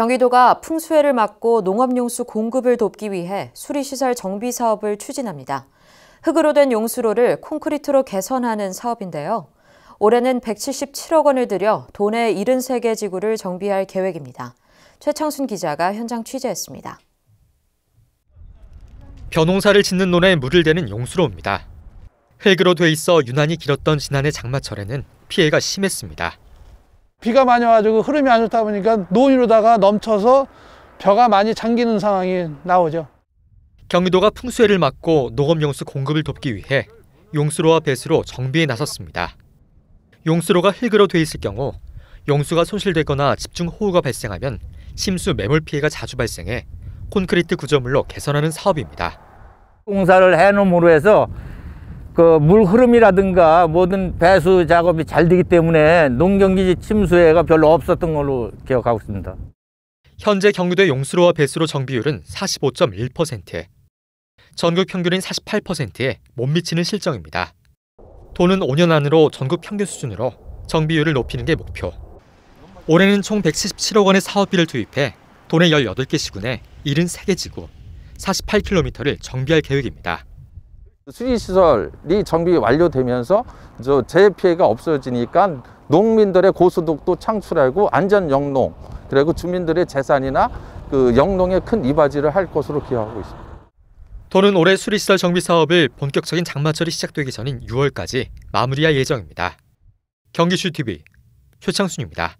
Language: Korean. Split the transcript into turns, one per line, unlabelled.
경기도가 풍수해를 막고 농업용수 공급을 돕기 위해 수리시설 정비 사업을 추진합니다. 흙으로 된 용수로를 콘크리트로 개선하는 사업인데요. 올해는 177억 원을 들여 도내 73개 지구를 정비할 계획입니다. 최창순 기자가 현장 취재했습니다.
벼농사를 짓는 논에 물을 대는 용수로입니다. 흙으로 돼 있어 유난히 길었던 지난해 장마철에는 피해가 심했습니다.
비가 많이 와가지고 흐름이 안 좋다 보니까 논이로다가 넘쳐서 벼가 많이 잠기는 상황이 나오죠.
경기도가 풍수해를 막고 농업용수 공급을 돕기 위해 용수로와 배수로 정비에 나섰습니다. 용수로가 흙으로 돼 있을 경우 용수가 손실되거나 집중 호우가 발생하면 심수 매몰 피해가 자주 발생해 콘크리트 구조물로 개선하는 사업입니다.
공사를 해놓음으로 해서 그물 흐름이라든가 모든 배수 작업이 잘 되기 때문에 농경기지 침수해가 별로 없었던 걸로 기억하고
있습니다. 현재 경기도의 용수로와 배수로 정비율은 45.1%, 전국 평균인 48%에 못 미치는 실정입니다. 도는 5년 안으로 전국 평균 수준으로 정비율을 높이는 게 목표. 올해는 총 177억 원의 사업비를 투입해 도내 18개 시군에 73개 지구, 48km를 정비할 계획입니다.
수리시설이 정비 완료되면서 재 피해가 없어지니까 농민들의 고소득도 창출하고 안전 영농 그리고 주민들의 재산이나 그 영농에 큰 이바지를 할 것으로 기여하고 있습니다.
도는 올해 수리시설 정비 사업을 본격적인 장마철이 시작되기 전인 6월까지 마무리할 예정입니다. 경기슈TV 효창순입니다.